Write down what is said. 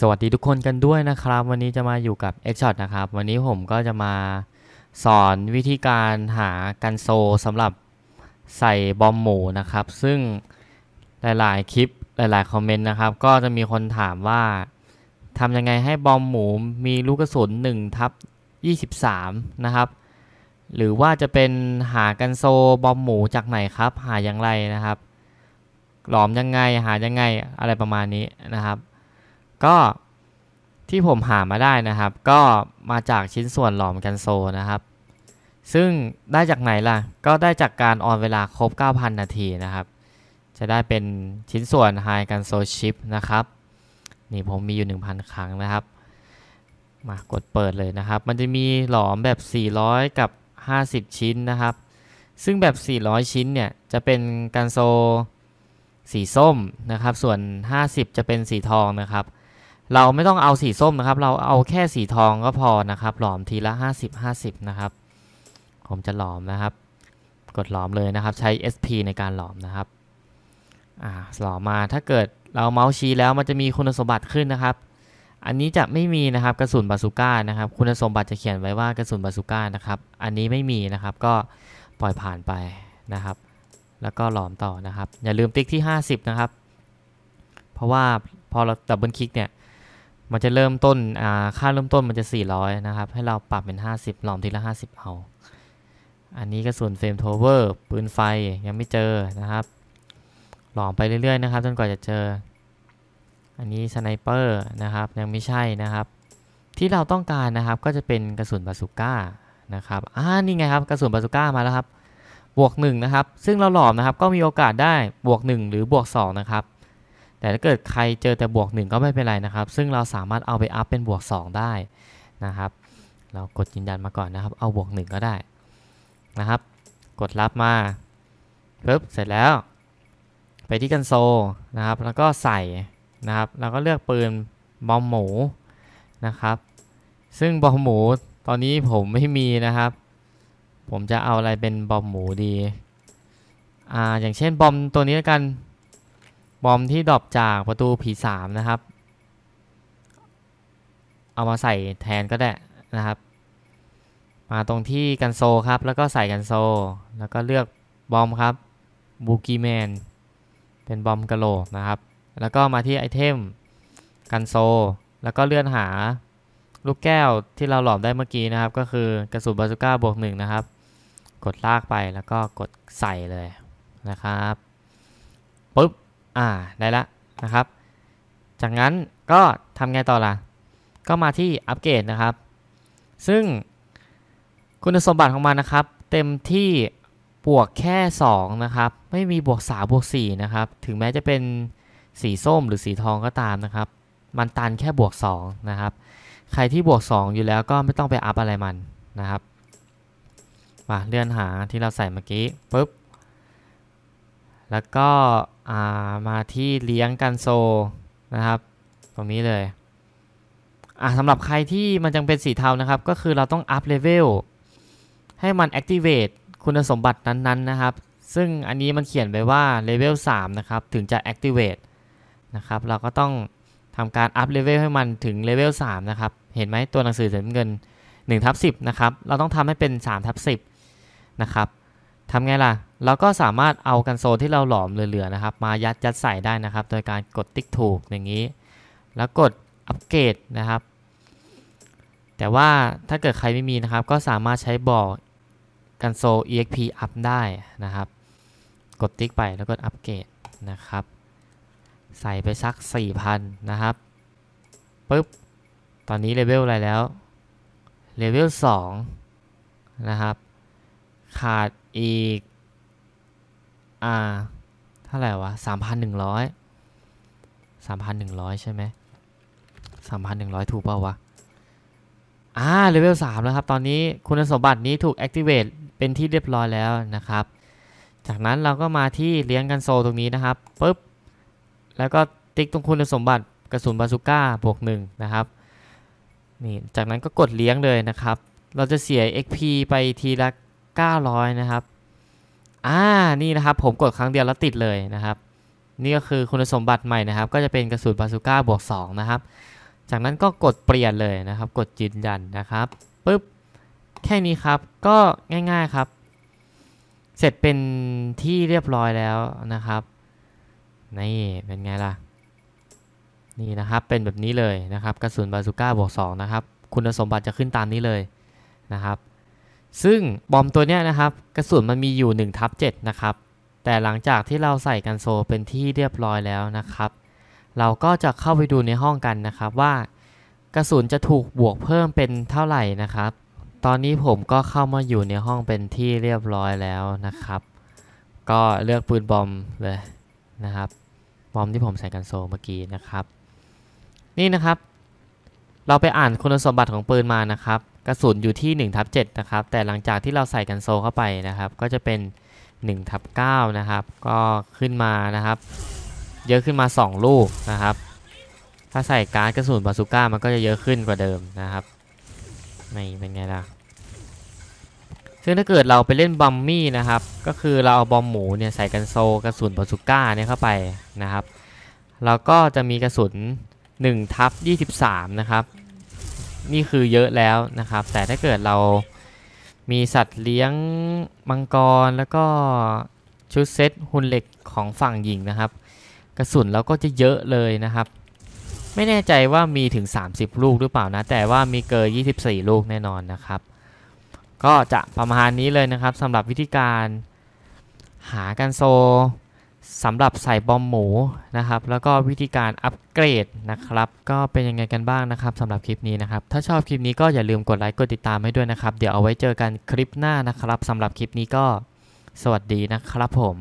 สวัสดีทุกคนกันด้วยนะครับ วันนี้จะมาอยู่กับ x s h o t นะครับ วันนี้ผมก็จะมาสอนวิธีการหากันโซสำหรับใส่บอมหมูนะครับ ซึ่งหลายๆคลิปหลายๆคอมเมนต์นะครับ ก็จะมีคนถามว่าทำยังไงให้บอมหมูมีลูกกระสุน1ทับ23 นะครับ หรือว่าจะเป็นหากันโซบอมหมูจากไหนครับ หาอย่างไรนะครับหลอมยังไงหายังไงอะไรประมาณนี้นะครับก็ที่ผมหามาได้นะครับ ก็มาจากชิ้นส่วนหลอมกันโซนะครับ ซึ่งได้จากไหนล่ะก็ได้จากการออนเวลาครบ 9,000 นาทีนะครับ จะได้เป็นชิ้นส่วนไฮกันโซชิปนะครับนี่ผมมีอยู่ 1,000 ครั้งนะครับ มากดเปิดเลยนะครับ มันจะมีหลอมแบบ 400 กับ 50 ชิ้นนะครับ ซึ่งแบบ 400 ชิ้นเนี่ย จะเป็นกันโซสีส้มนะครับ ส่วน 50 จะเป็นสีทองนะครับเราไม่ต้องเอาสีส้มนะครับ เราเอาแค่สีทองก็พอนะครับ หลอมทีละ 50 50นะครับผมจะหลอมนะครับ กดหลอมเลยนะครับใช้ SP ในการหลอมนะครับอ่าหลอมมาถ้าเกิดเราเมาส์ชี้แล้วมันจะมีคุณสมบัติขึ้นนะครับ อันนี้จะไม่มีนะครับกระสุนบาสุก้านะครับ คุณสมบัติจะเขียนไว้ว่ากระสุนบาสุก้านะครับ อันนี้ไม่มีนะครับก็ปล่อยผ่านไปนะครับ แล้วก็หลอมต่อนะครับ อย่าลืมติ๊กที่50นะครับเพราะว่าพอเราดับเบิลคลิกเนี่ยมันจะเริ่มต้นค่าเริ่มต้นมันจะ 400 นะครับ ให้เราปรับเป็น 50 หลอมทีละ 50 เอา อันนี้กระสุนเฟรมโทเวอร์ปืนไฟยังไม่เจอนะครับ หลอมไปเรื่อยๆนะครับจนกว่าจะเจอ อันนี้สไนเปอร์นะครับยังไม่ใช่นะครับ ที่เราต้องการนะครับ ก็จะเป็นกระสุนบาสุก้านะครับ อ่านี่ไงครับ กระสุนบาสุก้ามาแล้วครับ บวก1นะครับซึ่งเราหลอมนะครับ ก็มีโอกาสได้บวก 1 หรือบวก 2 นะครับแต่ถ้าเกิดใครเจอแต่บวก1ก็ไม่เป็นไรนะครับซึ่งเราสามารถเอาไปอัพเป็นบวก 2 ได้นะครับ เรากดยืนยันมาก่อนนะครับ เอาบวก1ก็ได้นะครับกดรับมาปึ๊บเสร็จแล้ว ไปที่กันโซลนะครับแล้วก็ใส่นะครับแล้วก็เลือกปืนบอมหมูนะครับ ซึ่งบอมหมูตอนนี้ผมไม่มีนะครับ ผมจะเอาอะไรเป็นบอมหมูดีอ่าอย่างเช่นบอมตัวนี้กันบอมที่ดรอปจากประตูผีสามนะครับ เอามาใส่แทนก็ได้นะครับ มาตรงที่กันโซครับ แล้วก็ใส่กันโซ แล้วก็เลือกบอมครับ บูกี้แมน เป็นบอมกะโหลกนะครับ แล้วก็มาที่ไอเทมกันโซ แล้วก็เลื่อนหาลูกแก้วที่เราหลอมได้เมื่อกี้นะครับ ก็คือกระสุนบาซูก้าบวกหนึ่งนะครับ กดลากไปแล้วก็กดใส่เลยนะครับอ่าได้ละนะครับ จากนั้นก็ทำไงต่อล่ะก็มาที่อัปเกรดนะครับ ซึ่งคุณสมบัติของมันนะครับ เต็มที่บวกแค่2นะครับไม่มีบวก 3 บวก4นะครับถึงแม้จะเป็นสีส้มหรือสีทองก็ตามนะครับ มันตันแค่บวก2นะครับใครที่บวก 2 อยู่แล้วก็ไม่ต้องไปอัพอะไรมันนะครับมาเลื่อนหาที่เราใส่เมื่อกี้ปุ๊บแล้วก็มาที่เลี้ยงกันโซ นะครับ ตรงนี้เลยอ่สำหรับใครที่มันจังเป็นสีเทานะครับ ก็คือเราต้องอัพเลเวลให้มันแอคทีเวตคุณสมบัตินั้นๆนะครับ ซึ่งอันนี้มันเขียนไว้ว่าเลเวล3นะครับถึงจะแอคทีเวตนะครับเราก็ต้องทำการอัพเลเวลให้มันถึงเลเวล3นะครับเห็นไหมตัวหนังสือสีนเงิน1ทับ10 นะครับ เราต้องทำให้เป็น 3ทับ10 นะครับทำไงล่ะเราก็สามารถเอากันโซลที่เราหลอมเหลือๆนะครับ มายัดยัดใส่ได้นะครับ โดยการกดติ๊กถูกอย่างนี้ แล้วกดอัปเกรดนะครับ แต่ว่าถ้าเกิดใครไม่มีนะครับ ก็สามารถใช้บอกกันโซล exp up ได้นะครับ กดติ๊กไปแล้วกดอัปเกรดนะครับ ใส่ไปสัก 4,000 นะครับปุ๊บตอนนี้เลเวลอะไรแล้วเลเวล2นะครับขาดอีกอ่าเท่าไหร่วะสามพันหนึ่งร้อยสามพันหนึ่งร้อยใช่ไหมสามพันหนึ่งร้อยถูกเปล่าวะ อ่าเลเวลสามแล้วครับ ตอนนี้คุณสมบัตินี้ถูกแอคทีเวตเป็นที่เรียบร้อยแล้วนะครับ จากนั้นเราก็มาที่เลี้ยงกันโซตรงนี้นะครับปุ๊บ แล้วก็ติ๊กตรงคุณสมบัติกระสุนบาซูก้าบวกหนึ่งนะครับ นี่ จากนั้นก็กดเลี้ยงเลยนะครับ เราจะเสีย XP ไปทีละ 900 นะครับอ่านี่นะครับผมกดครั้งเดียวแล้วติดเลยนะครับ นี่ก็คือคุณสมบัติใหม่นะครับ ก็จะเป็นกระสุนบาซูก้าบวก2นะครับ จากนั้นก็กดเปลี่ยนเลยนะครับ กดยืนยันนะครับปุ๊บแค่นี้ครับก็ง่ายๆครับ เสร็จเป็นที่เรียบร้อยแล้วนะครับนี่เป็นไงล่ะ นี่นะครับเป็นแบบนี้เลยนะครับ กระสุนบาซูก้าบวก2นะครับคุณสมบัติจะขึ้นตามนี้เลยนะครับซึ่งบอมตัวเนี้ยนะครับ กระสุนมันมีอยู่1ทับ7 นะครับ แต่หลังจากที่เราใส่กันโซเป็นที่เรียบร้อยแล้วนะครับ เราก็จะเข้าไปดูในห้องกันนะครับ ว่ากระสุนจะถูกบวกเพิ่มเป็นเท่าไหร่นะครับ ตอนนี้ผมก็เข้ามาอยู่ในห้องเป็นที่เรียบร้อยแล้วนะครับ ก็เลือกปืนบอมเลยนะครับบอมที่ผมใส่กันโซเมื่อกี้นะครับ นี่นะครับ เราไปอ่านคุณสมบัติของปืนมานะครับกระสุนอยู่ที่1ทับ7นะครับ แต่หลังจากที่เราใส่กันโซเข้าไปนะครับ ก็จะเป็น1ทับ9นะครับ ก็ขึ้นมานะครับ เยอะขึ้นมา 2 ลูกนะครับ ถ้าใส่การ์ดกระสุนบาซูก้ามันก็จะเยอะขึ้นกว่าเดิมนะครับไม่เป็นไงล่ะ ซึ่งถ้าเกิดเราไปเล่นบัมมี่นะครับ ก็คือเราเอาบอมหมูเนี่ยใส่กันโซกระสุนบาซูก้าเนี่ยเข้าไปนะครับ เราก็จะมีกระสุน1ทับ23 นะครับนี่คือเยอะแล้วนะครับ แต่ถ้าเกิดเรามีสัตว์เลี้ยงมังกรแล้วก็ชุดเซตหุ่นเหล็กของฝั่งหญิงนะครับกระสุนเราก็จะเยอะเลยนะครับ ไม่แน่ใจว่ามีถึง 30 ลูกหรือเปล่านะแต่ว่ามีเกิน24ลูกแน่นอนนะครับ ก็จะประมาณนี้เลยนะครับสำหรับวิธีการหากันโซสำหรับใส่บอมหมูนะครับ แล้วก็วิธีการอัปเกรดนะครับ ก็เป็นยังไงกันบ้างนะครับสำหรับคลิปนี้นะครับ ถ้าชอบคลิปนี้ก็อย่าลืมกดไลค์กดติดตามให้ด้วยนะครับ เดี๋ยวเอาไว้เจอกันคลิปหน้านะครับสำหรับคลิปนี้ก็สวัสดีนะครับผม